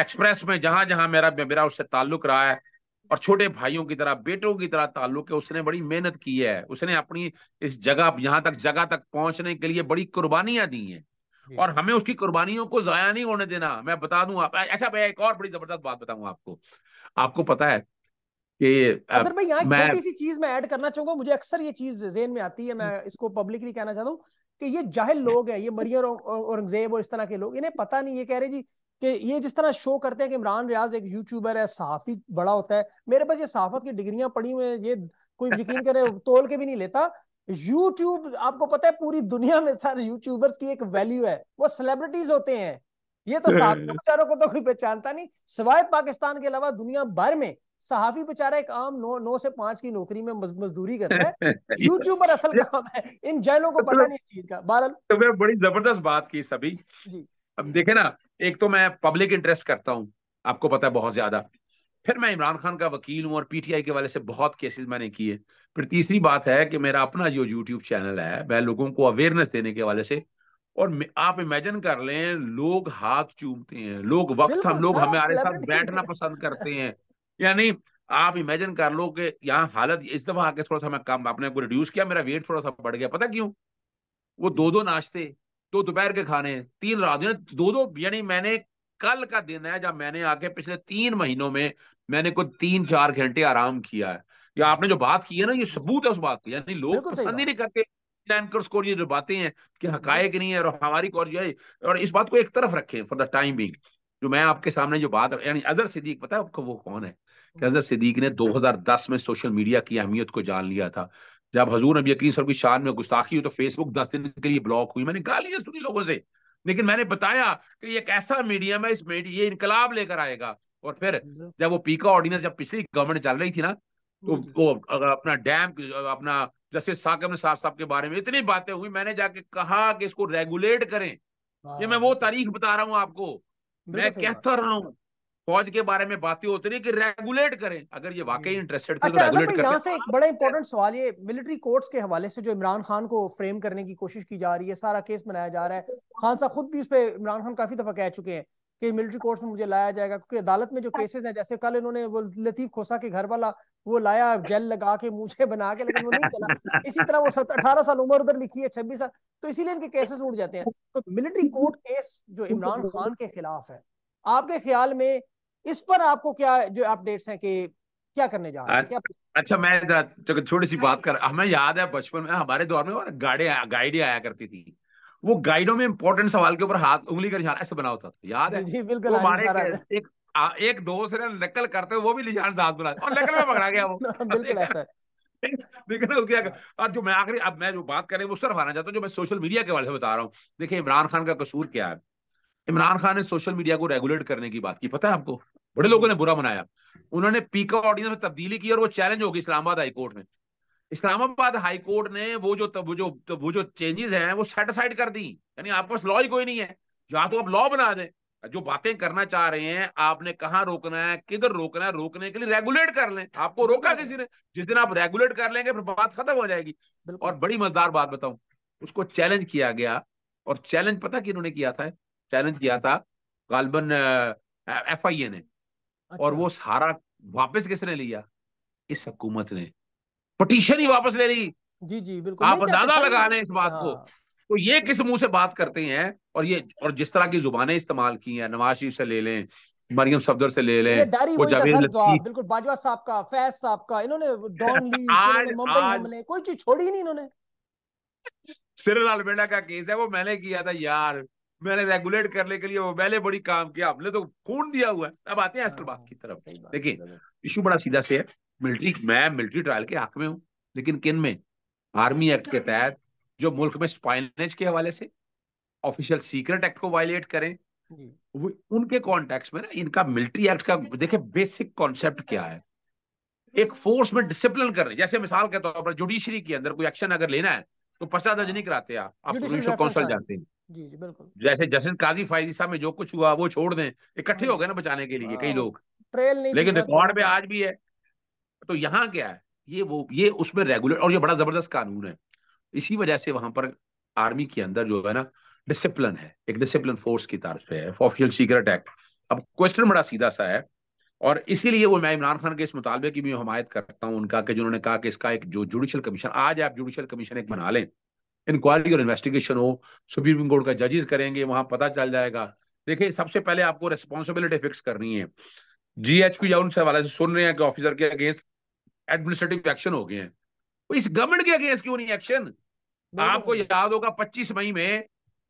एक्सप्रेस में जहां जहां मेरा मेरा उससे ताल्लुक रहा है और छोटे भाइयों की तरह बेटों की तरह ताल्लुक है उसने बड़ी मेहनत की है उसने अपनी इस जगह यहाँ तक जगह तक पहुंचने के लिए बड़ी कुर्बानियां दी हैं और हमें उसकी कुर्बानियों को जाया नहीं होने देना मैं बता दूं आप अच्छा मैं एक और बड़ी जबरदस्त बात बताऊं आपको आपको पता है कि सर भाई यहाँ छोटी सी चीज मैं ऐड करना चाहूंगा मुझे अक्सर ये चीज जेन में आती है मैं हम्म। इसको पब्लिकली कहना चाहता हूँ कि ये जाहिल हम्म। लोग हैं ये मरियर औरंगजेब और इस तरह के लोग इन्हें पता नहीं ये कह रहे जी कि ये जिस तरह शो करते हैं कि इमरान रियाज एक यूट्यूबर है सहाफी बड़ा होता है मेरे पास ये सहाफत की डिग्रियां पड़ी हुई है ये कोई यकीन करे तोल के भी नहीं लेता यूट्यूब आपको पता है पूरी दुनिया में सारे यूट्यूबर्स की एक वैल्यू है वो सेलिब्रिटीज होते हैं ये तो सहाफी बेचारों को तो कोई पहचानता नहीं सिवाय पाकिस्तान के अलावा दुनिया भर में सहाफी बेचारा एक आम नौ नौ से पांच की नौकरी में मजदूरी करता है यूट्यूबर असल काम है इन जैनों को तो पता नहीं इस चीज का बहरहाल तो बड़ी जबरदस्त बात की सभी जी अब देखे ना एक तो मैं पब्लिक इंटरेस्ट करता हूँ आपको पता है बहुत ज्यादा फिर मैं इमरान खान का वकील हूँ और पीटीआई के वाले से बहुत केसेस मैंने किए फिर तीसरी बात है कि मेरा अपना जो यूट्यूब चैनल है मैं लोगों को अवेयरनेस देने के वाले से और आप इमेजिन कर लें लोग हाथ चूमते हैं लोग वक्त हम लोग हमारे साथ बैठना पसंद करते हैं यानी आप इमेजिन कर लो कि यहाँ हालत इस दफा आके थोड़ा सा मैं कम अपने को रिड्यूस किया मेरा वेट थोड़ा सा बढ़ गया पता क्यों वो दो दो नाश्ते दो दोपहर के खाने तीन रात दो दो यानी मैंने कल का दिन है जब मैंने आके पिछले तीन महीनों में मैंने कुछ तीन चार घंटे आराम किया है या आपने जो बात की है ना ये सबूत है उस बात की यानी लोग पसंद ही नहीं करते एंकर्स को ये जो बातें हैं कि हम्म। हकायक नहीं है और हमारी को है और इस बात को एक तरफ रखें फॉर द टाइम बीइंग जो मैं आपके सामने जो बात यानी अजहर सिद्दीक पता है आपको वो कौन है कि अजहर सिद्दीक ने 2010 में सोशल मीडिया की अहमियत को जान लिया था जब हजूर नबी यकीन सर की शान में गुस्ताखी हुई तो फेसबुक दस दिन के लिए ब्लॉक हुई मैंने गालियां सुनी लोगों से लेकिन मैंने बताया कि एक ऐसा मीडियम है इस मीडिया ये इनकलाब लेकर आएगा और फिर जब वो पीका ऑर्डिनेंस जब पिछली गवर्नमेंट चल रही थी ना तो हम्म। वो अपना डैम अपना जस्टिस साकिब ने साहब साहब के बारे में इतनी बातें हुई मैंने जाके कहा कि इसको रेगुलेट करें ये मैं वो हाँ। तारीख बता रहा हूँ आपको मैं कहता रहा हूँ फौज के बारे में बातें होती रही कि रेगुलेट करें अगर ये वाकई इंटरेस्टेड हम्म। थे तो अच्छा, तो रेगुलेट यहाँ से एक बड़ा इंपॉर्टेंट सवाल ये मिलिट्री कोर्ट्स के हवाले से जो इमरान खान को फ्रेम करने की कोशिश की जा रही है सारा केस बनाया जा रहा है खान साहब खुद भी इस पर इमरान खान काफी दफा कह चुके हैं कि मिलिट्री कोर्ट्स में मुझे लाया जाएगा क्योंकि अदालत में जो केसेस हाँ। हैं जैसे कल इन्होंने वो लतीफ खोसा के घर वाला वो लाया जेल लगा के मुझे बना के लेकिन वो नहीं चला इसी तरह वो सत अठारह साल उम्र उधर लिखी है छब्बीस साल तो इसीलिए इनके केसेस उठ जाते हैं तो मिलिट्री कोर्ट केस जो इमरान खान के खिलाफ है आपके ख्याल में इस पर आपको क्या जो अपडेट्स हैं कि क्या करने जा रहे हैं अच्छा, अच्छा मैं छोटी सी बात कर हमें याद है बचपन में हमारे दौर में गाड़ी गाइड आया करती थी वो गाइडों में इंपॉर्टेंट सवाल के ऊपर हाथ उंगली का ऐसे बना होता था याद है जी बिल्कुल हमारे एक एक दोस्त ने नकल करते वो भी निशान साथ बना और नकल में पकड़ा गया वो बिल्कुल ऐसा और जो मैं आखिरी अब मैं जो बात करें वो सिर्फ आना चाहता हूँ जो मैं सोशल मीडिया के वाले से बता रहा हूँ देखिए इमरान खान का कसूर क्या है इमरान खान ने सोशल मीडिया को रेगुलेट करने की बात की पता है आपको बड़े लोगों ने बुरा मनाया उन्होंने पीका ऑडियंस में तब्दीली की और वो चैलेंज होगी इस्लामाबाद हाईकोर्ट में इस्लामाबाद हाईकोर्ट ने वो जो वो जो तो वो जो चेंजेस हैं वो सेटिसाइड कर दी यानी आपके पास लॉ ही कोई नहीं है या तो आप लॉ बना दें जो बातें करना चाह रहे हैं आपने कहाँ रोकना है किधर रोकना है रोकने के लिए रेगुलेट कर लें आपको रोका किसी ने जिस दिन आप रेगुलेट कर लेंगे फिर बात खत्म हो जाएगी और बड़ी मजेदार बात बताऊं उसको चैलेंज किया गया और चैलेंज पता कि उन्होंने किया था चैलेंज किया था गालबन एफ आई ए ने अच्छा। और वो सारा वापस किसने लिया इस हकूमत ने पटिशन ही वापस ले ली जी जी बिल्कुल आप अंदाजा लगा रहे हैं इस बात को हाँ। तो ये किस मुंह से बात करते हैं और ये और जिस तरह की जुबानें इस्तेमाल की हैं नवाज शरीफ से ले लें मरियम सफदर से ले लें वो जावेद लतीफ बिल्कुल बाजवा साहब का फैज साहब का इन्होंने डॉन ली इन्होंने मुंबई हमले कोई चीज छोड़ी नहीं इन्होंने सिरल अल्बेडा का केस है वो मैंने किया था यार मैंने रेगुलेट करने के लिए वो पहले बड़ी काम किया आपने तो खून दिया हुआ है अब आते हैं असल बात हाँ, की तरफ देखिए इशू बड़ा सीधा से है मिलिट्री मैं मिलिट्री ट्रायल के हक में हूँ लेकिन किन में आर्मी एक्ट के तहत जो मुल्क में स्पाइनेज के हवाले से ऑफिशियल सीक्रेट एक्ट को वायलेट करें उनके कॉन्टेक्स्ट में ना इनका मिलिट्री एक्ट का देखे बेसिक कॉन्सेप्ट क्या है एक फोर्स में डिसिप्लिन कर रहे जैसे मिसाल के तौर पर जुडिशरी के अंदर कोई एक्शन अगर लेना है तो पचास हाँ। नहीं कराते आप आप काउंसिल जाते हैं जी जी बिल्कुल जैसे जसिन काजी फायजी साहब में जो कुछ हुआ वो छोड़ दें इकट्ठे हो हाँ। गए ना बचाने के लिए कई हाँ। लोग ट्रेल नहीं लेकिन रिकॉर्ड में आज भी है तो यहाँ क्या है ये वो ये उसमें रेगुलर और ये बड़ा जबरदस्त कानून है इसी वजह से वहां पर आर्मी के अंदर जो है ना डिसिप्लिन है एक डिसिप्लिन फोर्स की तरफ से है ऑफिशियल सीक्रेट एक्ट अब क्वेश्चन बड़ा सीधा सा है और इसीलिए वो मैं इमरान खान के इस मुतालबे की भी हमायत करता हूँ उनका कि जिन्होंने कहा कि इसका एक जो जुडिशल कमीशन आज आप जुडिशल कमीशन एक बना लें इंक्वायरी और इन्वेस्टिगेशन हो सुप्रीम कोर्ट का जजेस करेंगे वहां पता चल जाएगा देखिए सबसे पहले आपको रेस्पॉन्सिबिलिटी फिक्स करनी है जी एच क्यू या उन हवाले से सुन रहे हैं कि ऑफिसर के अगेंस्ट एडमिनिस्ट्रेटिव एक्शन हो गए हैं इस गवर्नमेंट के अगेंस्ट क्यों नहीं एक्शन आपको याद होगा पच्चीस मई में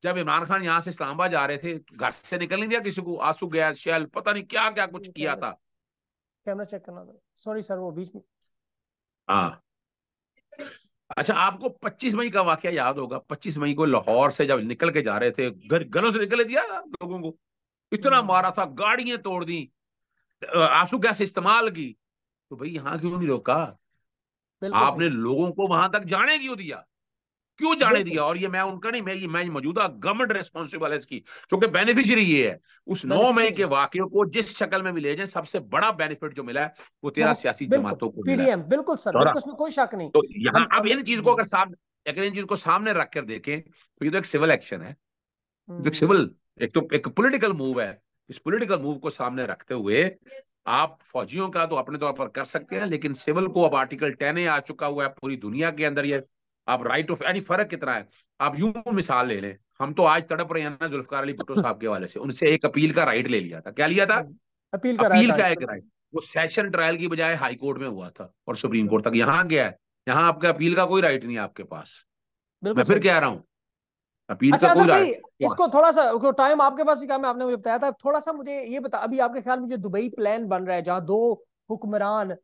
जब इमरान खान यहाँ से इस्लामाबाद जा रहे थे घर से निकल नहीं दिया किसी को आंसू गया शैल पता नहीं क्या क्या कुछ किया था कैमरा चेक करना सॉरी सर वो बीच में हाँ अच्छा आपको 25 मई का वाक्य याद होगा 25 मई को लाहौर से जब निकल के जा रहे थे घर घरों से निकले दिया लोगों को इतना हम्म। मारा था गाड़ियां तोड़ दी आंसू गैस इस्तेमाल की तो भाई यहाँ क्यों नहीं रोका आपने लोगों को वहां तक जाने क्यों दिया क्यों जाने दिया और ये मैं उनका नहीं मैं ये मैं मौजूदा गवर्नमेंट रेस्पॉन्सिबल है इसकी क्योंकि बेनिफिशियरी ये है उस नौ मई के वाक्यों को जिस शक्ल में मिले जाए सबसे बड़ा बेनिफिट जो मिला है वो तेरा सियासी जमातों को पीडीएम बिल्कुल सर बिल्कुल उसमें कोई शक नहीं तो यहाँ अब इन चीज को अगर सामने अगर इन चीज को सामने रख कर देखें तो ये तो एक सिविल एक्शन है सिविल तो हम्म। एक तो एक पोलिटिकल मूव है इस पोलिटिकल मूव को सामने रखते हुए आप फौजियों का तो अपने तौर पर कर सकते हैं लेकिन सिविल को अब आर्टिकल टेन ए आ चुका हुआ है पूरी दुनिया के अंदर ये आप राइट ऑफ यानी फर्क कितना है आप यूं मिसाल ले लें हम तो आज तड़प रहे हैं ना जुल्फकार अली भुट्टो साहब के वाले से उनसे एक अपील का राइट ले लिया था क्या लिया था अपील का, अपील का एक राइट वो सेशन ट्रायल की बजाय हाई कोर्ट में हुआ था और सुप्रीम कोर्ट तक यहाँ गया है यहाँ आपके अपील का कोई राइट नहीं है आपके पास मैं फिर कह रहा हूँ अपील अच्छा, का कोई इसको थोड़ा सा टाइम आपके पास ही काम है आपने मुझे बताया था थोड़ा सा मुझे ये बता अभी आपके ख्याल में जो दुबई प्लान बन रहा है जहाँ दो हुक्मरान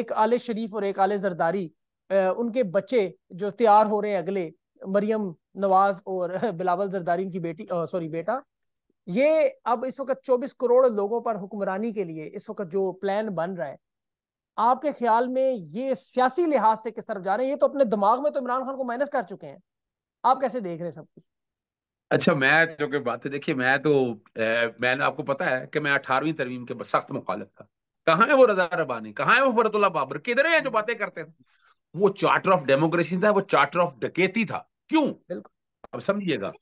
एक आले शरीफ और एक आले जरदारी उनके बच्चे जो तैयार हो रहे हैं अगले मरियम नवाज और बिलावल जरदारी की बेटी सॉरी बेटा ये अब इस वक्त 24 करोड़ लोगों पर हुक्मरानी के लिए इस वक्त जो प्लान बन रहा है आपके ख्याल में ये सियासी लिहाज से किस तरफ जा रहे हैं ये तो अपने दिमाग में तो इमरान खान को माइनस कर चुके हैं आप कैसे देख रहे हैं सब कुछ अच्छा मैं जो कि बात देखिए मैं तो ए, मैंने आपको पता है कि मैं अठारहवीं तरवीम के सख्त मुखालत था कहाँ है वो रजा रबानी कहाँ है वो फरतुल्ला बाबर किधर है जो बातें करते थे वो चार्टर ऑफ डेमोक्रेसी था वो चार्टर ऑफ डकेती था क्यों अब समझिएगा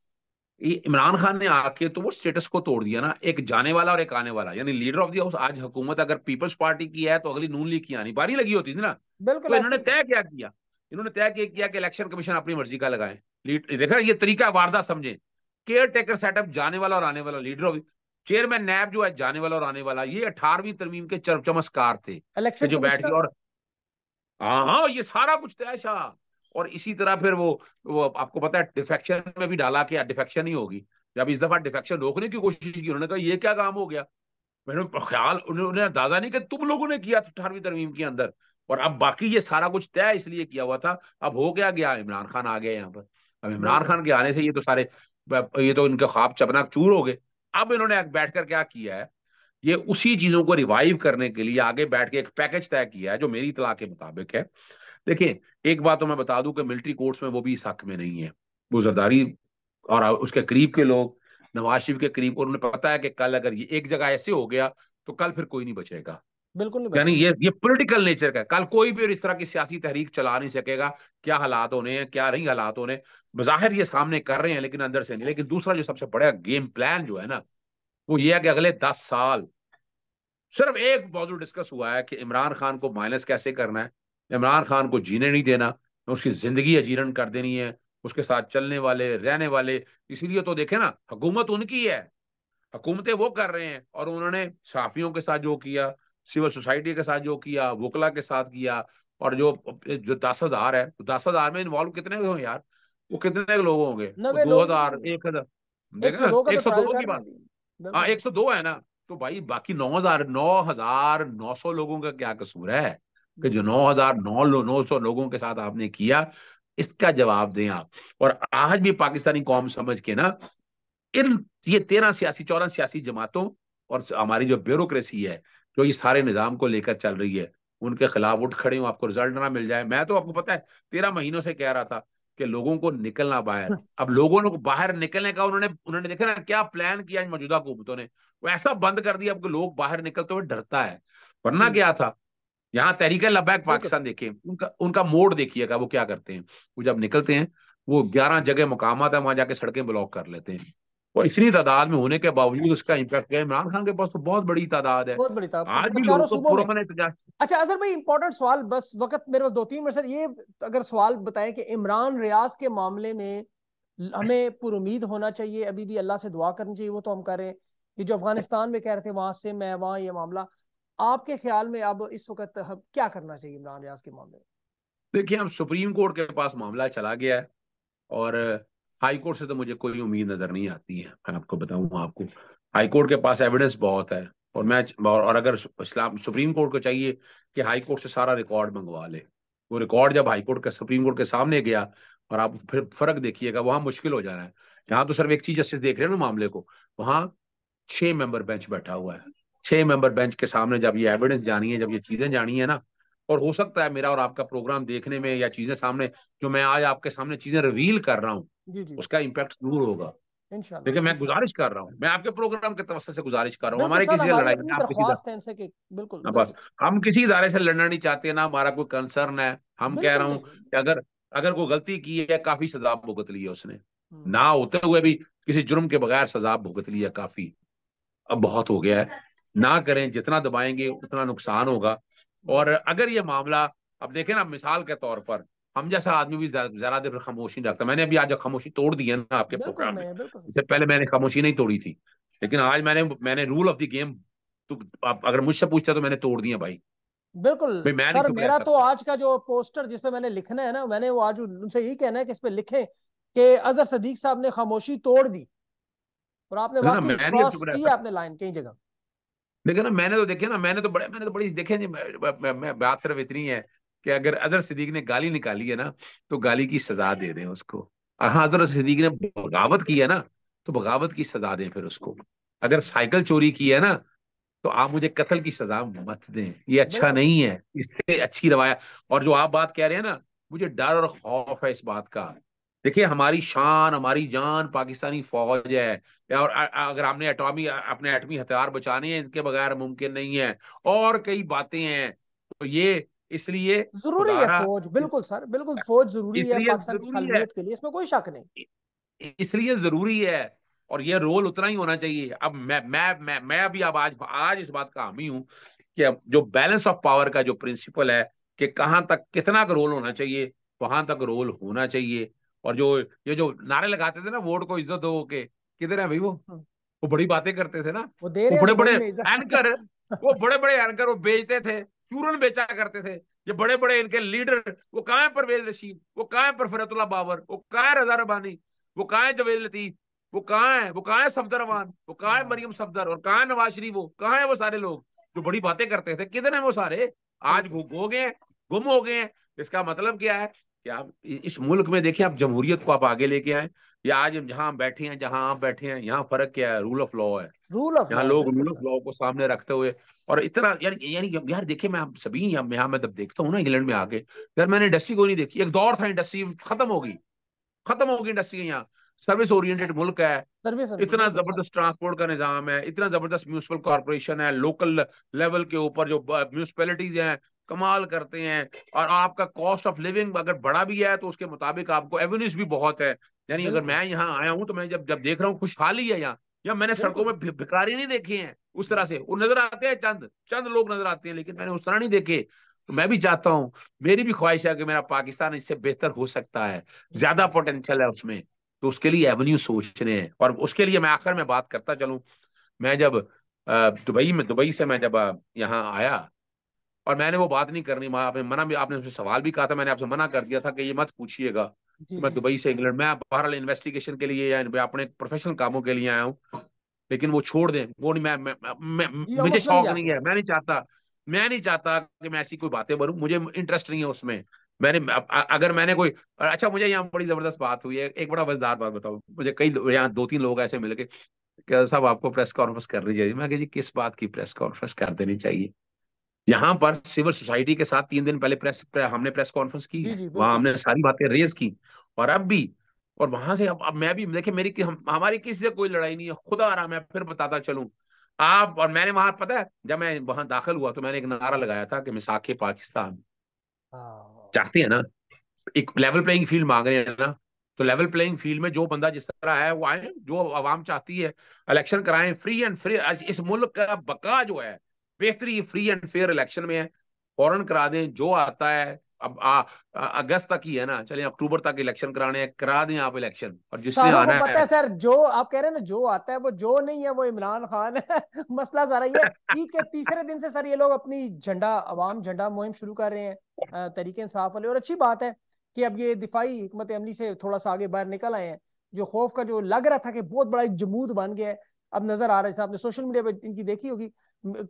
इमरान खान ने आके तो वो स्टेटस को तोड़ दिया ना एक जाने वाला और एक आने वाला यानी लीडर ऑफ हाउस आज हुकूमत अगर पीपल्स पार्टी की है तो अगली नून लीग की आनी बारी लगी होती थी ना बिल्कुल तो इन्होंने तय क्या किया इन्होंने तय किया कि इलेक्शन कमीशन अपनी मर्जी का लगाए देखा ये तरीका वारदा समझे केयर टेकर सेटअप जाने वाला और आने वाला लीडर ऑफ चेयरमैन नैब जो है जाने वाला और आने वाला ये अठारहवीं तरमीम के चमत्कार थे जो बैठ गए और हाँ हाँ ये सारा कुछ तय तो शाह और इसी तरह फिर वो, वो आपको पता है डिफेक्शन में भी डाला कि डिफेक्शन ही होगी जब इस दफा डिफेक्शन रोकने की कोशिश की उन्होंने कहा ये क्या काम हो गया मैंने ख्याल उन्होंने दादा नहीं कि तुम लोगों ने किया अठारहवीं तरमीम के अंदर और अब बाकी ये सारा कुछ तय इसलिए किया हुआ था अब हो क्या गया इमरान खान आ गया यहाँ पर अब इमरान खान के आने से ये तो सारे ये तो इनके ख्वाब चपना चूर हो गए अब इन्होंने बैठ कर क्या किया है ये उसी चीजों को रिवाइव करने के लिए आगे बैठ के एक पैकेज तय किया है जो मेरी इतला के मुताबिक है देखिए एक बात तो मैं बता दूं कि मिलिट्री कोर्ट्स में वो भी इस हक में नहीं है वो जरदारी और उसके करीब के लोग नवाज शरीफ के करीब उन्होंने पता है कि कल अगर ये एक जगह ऐसे हो गया तो कल फिर कोई नहीं बचेगा बिल्कुल यानी ये ये पॉलिटिकल नेचर का कल कोई भी इस तरह की सियासी तहरीक चला नहीं सकेगा क्या हालात होने हैं क्या नहीं हालात होने बाहर ये सामने कर रहे हैं लेकिन अंदर से नहीं लेकिन दूसरा जो सबसे बड़ा गेम प्लान जो है ना वो ये है कि अगले दस साल सिर्फ एक मौजूद डिस्कस हुआ है कि इमरान खान को माइनस कैसे करना है इमरान खान को जीने नहीं देना उसकी जिंदगी अजीरण कर देनी है उसके साथ चलने वाले रहने वाले इसीलिए तो देखे ना हुकूमत उनकी है हुकूमतें वो कर रहे हैं और उन्होंने साफियों के साथ जो किया सिविल सोसाइटी के साथ जो किया वकला के साथ किया और जो जो दस हजार है तो दस हजार में इन्वॉल्व कितने हो यार वो कितने लोग होंगे दो हजार एक हजार देखे ना एक सौ दो तो की बात हाँ एक सौ दो है ना तो भाई बाकी नौ हजार नौ हजार नौ सौ लोगों का क्या कसूर है कि जो हम्म। नौ हजार नौ नौ सौ लोगों के साथ आपने किया इसका जवाब दें आप और आज भी पाकिस्तानी कौम समझ के ना इन ये तेरह सियासी चौदह सियासी जमातों और हमारी जो ब्यूरोक्रेसी है जो ये सारे निज़ाम को लेकर चल रही है उनके खिलाफ उठ खड़े हूँ आपको रिजल्ट ना मिल जाए मैं तो आपको पता है तेरह महीनों से कह रहा था कि लोगों को निकलना बाहर हाँ। अब लोगों को बाहर निकलने का उन्होंने उन्होंने देखा ना क्या प्लान किया मौजूदा हुकूमतों ने वो ऐसा बंद कर दिया अब लोग बाहर निकलते हुए डरता है वरना हम्म। क्या था यहाँ तहरीक लबैक पाकिस्तान देखे उनका उनका मोड देखिएगा वो क्या करते हैं वो जब निकलते हैं वो ग्यारह जगह मुकामा है वहां जाके सड़कें ब्लॉक कर लेते हैं वो इतनी तादाद में होने के बावजूद उसका इम्पैक्ट क्या इमरान खान के पास तो बहुत बड़ी तादाद है बहुत बड़ी तादाद आज भी लोग तो अच्छा अजहर भाई इंपॉर्टेंट सवाल बस वक्त मेरे पास दो तीन मिनट सर ये अगर सवाल बताएं कि इमरान रियाज के मामले में हमें पुरुद होना चाहिए अभी भी अल्लाह से दुआ करनी चाहिए वो तो हम कर रहे हैं ये जो अफगानिस्तान में कह रहे थे वहां से मैं वहां ये मामला आपके ख्याल में अब इस वक्त हम क्या करना चाहिए इमरान रियाज के मामले में देखिए अब सुप्रीम कोर्ट के पास मामला चला गया है और हाईकोर्ट से तो मुझे कोई उम्मीद नजर नहीं आती है मैं आपको बताऊं आपको हाईकोर्ट के पास एविडेंस बहुत है और मैं और अगर इस्लाम सुप्रीम कोर्ट को चाहिए कि हाई कोर्ट से सारा रिकॉर्ड मंगवा ले वो रिकॉर्ड जब हाई कोर्ट का सुप्रीम कोर्ट के सामने गया और आप फिर फर्क देखिएगा वहां मुश्किल हो जाना है यहाँ तो सिर्फ एक चीज जस्टिस देख रहे हैं ना मामले को वहां छह मेंबर बेंच बैठा हुआ है छह मेंबर बेंच के सामने जब ये एविडेंस जानी है जब ये चीजें जानी है ना और हो सकता है मेरा और आपका प्रोग्राम देखने में या चीजें सामने जो मैं आज आपके सामने चीजें रिवील कर रहा हूँ जी जी उसका इम्पैक्ट जरूर होगा देखिए मैं गुजारिश कर रहा हूँ मैं आपके प्रोग्राम के तवसल से गुजारिश कर रहा हूँ हमारे किसी लड़ाई नहीं आप किसी हाँ, बिल्कुल बस हम किसी इदारे से लड़ना नहीं चाहते ना हमारा कोई कंसर्न है हम कह रहा हूँ कि अगर अगर कोई गलती की है काफी सजा भुगत ली है उसने हम्म। ना होते हुए भी किसी जुर्म के बगैर सजा भुगत ली है काफी अब बहुत हो गया है ना करें जितना दबाएंगे उतना नुकसान होगा और हम्म। अगर ये मामला अब देखें ना मिसाल के तौर पर हम जैसा आदमी भी ज्यादा देर खामोशी नहीं रखता मैंने अभी आज खामोशी तोड़ दी है ना आपके प्रोग्राम में इससे पहले मैंने खामोशी नहीं तोड़ी थी लेकिन आज मैंने मैंने रूल ऑफ द गेम तो आप अगर मुझसे पूछते तो मैंने तोड़ दिया भाई बिल्कुल सर मेरा तो आज का जो पोस्टर जिसपे मैंने लिखना है ना मैंने वो आज उनसे यही कहना है कि इस पे लिखें कि अजहर सदीक साहब ने खामोशी तोड़ दी और आपने वाकई क्रॉस तो की आपने लाइन कई जगह लेकिन ना मैंने तो देखे ना मैंने तो बड़े मैंने तो बड़ी देखे नहीं बात सिर्फ इतनी है कि अगर अजहर सिद्दीक ने गाली निकाली है ना तो गाली की सजा दे दें उसको और हाँ अजहर सिद्दीक ने बगावत की है ना तो बगावत की सजा दें फिर उसको अगर साइकिल चोरी की है ना तो आप मुझे कत्ल की सजा मत दें ये अच्छा नहीं है इससे अच्छी रवाया और जो आप बात कह रहे हैं ना मुझे डर और खौफ है इस बात का देखिए हमारी शान हमारी जान पाकिस्तानी फौज है और अगर हमने एटॉमी अपने एटमी हथियार बचाने हैं इनके बगैर मुमकिन नहीं है और कई बातें हैं तो ये इसलिए जरूरी है फौज बिल्कुल सर बिल्कुल फौज जरूरी है पाकिस्तान की के लिए इसमें कोई शक नहीं इसलिए जरूरी है और यह रोल उतना ही होना चाहिए अब मैं मैं मैं मैं भी अब आज आज इस बात का हामी हूं कि जो बैलेंस ऑफ पावर का जो प्रिंसिपल है कि कहाँ तक कितना का रोल होना चाहिए वहां तक रोल होना चाहिए और जो ये जो नारे लगाते थे ना वोट को इज्जत दो के किधर है भाई वो हम्म। वो बड़ी बातें करते थे ना वो बड़े बड़े एंकर वो बड़े बड़े एंकर वो बेचते थे चूरन बेचा करते थे ये बड़े बड़े इनके लीडर वो कहा है परवेज रशीद वो कहा है परफरतुल्ला बाबर वो कहा है रजा रबानी वो कहा है जवेद लतीफ वो कहा है वो कहा है अवान वो कहा है हाँ। मरियम सफदर और कहा है नवाज शरीफ वो कहा है वो सारे लोग जो बड़ी बातें करते थे किधर है वो सारे आज गुम हो गए गुम हो गए इसका मतलब क्या है कि आप इस मुल्क में देखिए आप जमहूरियत को आप आगे लेके आए या आज जहाँ बैठे हैं जहाँ आप बैठे हैं यहाँ फर्क क्या है रूल ऑफ लॉ है रूल ऑफ यहाँ लोग रूल ऑफ लॉ को सामने रखते हुए और इतना यार यानी यार, यार देखिए मैं आप सभी यहाँ मैं जब देखता हूँ ना इंग्लैंड में आके यार मैंने इंडस्ट्री को नहीं देखी एक दौर था इंडस्ट्री खत्म होगी खत्म होगी इंडस्ट्री यहाँ सर्विस ओरिएंटेड मुल्क है सर्विस इतना जबरदस्त ट्रांसपोर्ट का निजाम है इतना जबरदस्त म्यूनसिपल कॉर्पोरेशन है लोकल लेवल के ऊपर जो म्यूनसिपैलिटीज हैं कमाल करते हैं और आपका कॉस्ट ऑफ लिविंग अगर बड़ा भी है तो उसके मुताबिक आपको एवेन्यूज भी बहुत है यानी अगर मैं यहाँ आया हूँ तो मैं जब जब देख रहा हूँ खुशहाली है यहाँ या मैंने सड़कों में भिकारी नहीं देखे हैं उस तरह से वो नजर आते हैं चंद चंद लोग नजर आते हैं लेकिन मैंने उस तरह नहीं देखे तो मैं भी चाहता हूँ मेरी भी ख्वाहिश है कि मेरा पाकिस्तान इससे बेहतर हो सकता है ज्यादा पोटेंशियल है उसमें तो उसके लिए एवेन्यू सोचने हैं और उसके लिए मैं आखिर में बात करता चलू मैं जब दुबई में दुबई से मैं जब यहाँ आया और मैंने वो बात नहीं करनी आपने मना भी आपने उससे सवाल भी कहा था मैंने आपसे मना कर दिया था कि ये मत पूछिएगा मैं दुबई से इंग्लैंड मैं बहरहाल इन्वेस्टिगेशन के लिए या अपने प्रोफेशनल कामों के लिए आया हूँ लेकिन वो छोड़ दें वो नहीं मैं, मैं, मैं मुझे शौक नहीं है मैं नहीं चाहता मैं नहीं चाहता कि मैं ऐसी कोई बातें बनूं मुझे इंटरेस्ट नहीं है उसमें मैंने अगर मैंने कोई अच्छा मुझे यहाँ बड़ी जबरदस्त बात हुई है एक बड़ा मजेदार बात बताओ मुझे कई यहाँ दो तीन लोग ऐसे मिलके साहब आपको प्रेस कॉन्फ्रेंस करनी चाहिए मैं जी किस बात की प्रेस कॉन्फ्रेंस कर देनी चाहिए यहाँ पर सिविल सोसाइटी के साथ तीन दिन पहले प्रेस हमने प्रेस कॉन्फ्रेंस की वहां हमने सारी बातें रेज की और अब भी और वहां से अब, अब मैं भी देखिए मेरी कि, हम, हमारी किसी से कोई लड़ाई नहीं है खुदा आराम है फिर बताता चलू आप और मैंने वहां पता है जब मैं वहां दाखिल हुआ तो मैंने एक नारा लगाया था कि मिसाखे पाकिस्तान हाँ। चाहते हैं ना एक लेवल प्लेइंग फील्ड मांग रहे हैं ना तो लेवल प्लेइंग फील्ड में जो बंदा जिस तरह है वो आए जो आवाम चाहती है इलेक्शन कराएं फ्री एंड फ्री इस मुल्क का बका जो है बेहतर फ्री एंड फेयर इलेक्शन में है फॉरन करा दें जो आता है अब आ, आ, अगस्त तक ही है ना चले अक्टूबर तक इलेक्शन कराने हैं करा दें आप इलेक्शन और जिसने आना है पता है सर जो आप कह रहे हैं ना जो आता है वो जो नहीं है वो इमरान खान है मसला सारा ये ईद के तीसरे दिन से सर ये लोग अपनी झंडा अवाम झंडा मुहिम शुरू कर रहे हैं तरीके साफ वाले और अच्छी बात है कि अब ये दिफाई हमत अमली से थोड़ा सा आगे बाहर निकल आए हैं जो खौफ का जो लग रहा था कि बहुत बड़ा जमूद बन गया है अब नजर आ रहे हैं आपने सोशल मीडिया पर इनकी देखी होगी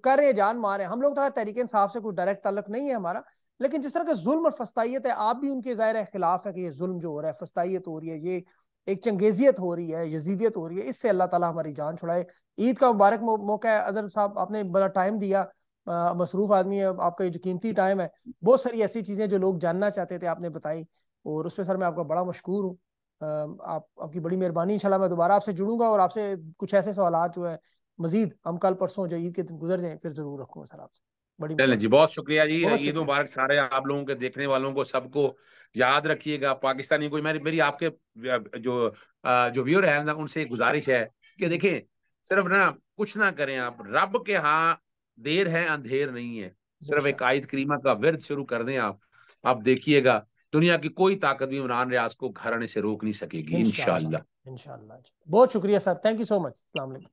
कर रहे जान मारे हम लोग तो तरीके इंसाफ से कोई डायरेक्ट ताल्लुक नहीं है हमारा लेकिन जिस तरह का जुल्म और फस्ताइत है आप भी उनके ज़ाहिर खिलाफ है कि ये जुल्म जो हो रहा है फस्ताइत हो रही है ये एक चंगेजियत हो रही है यजीदियत हो रही है इससे अल्लाह ताला हमारी जान छुड़ाए ईद का मुबारक मौका है अजहर साहब आपने बड़ा टाइम दिया मसरूफ आदमी है आपका जो कीमती टाइम है बहुत सारी ऐसी चीज़ें जो लोग जानना चाहते थे आपने बताई और उस पर सर मैं आपका बड़ा मशहूर हूँ आप आपकी बड़ी मेहरबानी इंशाल्लाह मैं दोबारा आपसे जुड़ूंगा और आपसे कुछ ऐसे सवाल जो है मजीद हम कल परसों जो ईद के दिन गुजर जाए फिर जरूर रखूंगा सर आपसे बड़ी जी बहुत शुक्रिया जी ईद मुबारक सारे आप लोगों के देखने वालों को सबको याद रखिएगा पाकिस्तानी को मेरी मेरी आपके जो जो व्यूअर है ना उनसे गुजारिश है कि देखें सिर्फ ना कुछ ना करें आप रब के हाँ देर है अंधेर नहीं है सिर्फ एक आयत करीमा का विरद शुरू कर दें आप आप देखिएगा दुनिया की कोई ताकत भी इमरान रियाज को घरने से रोक नहीं सकेगी इनशाला बहुत शुक्रिया sir thank you so much अलैक्म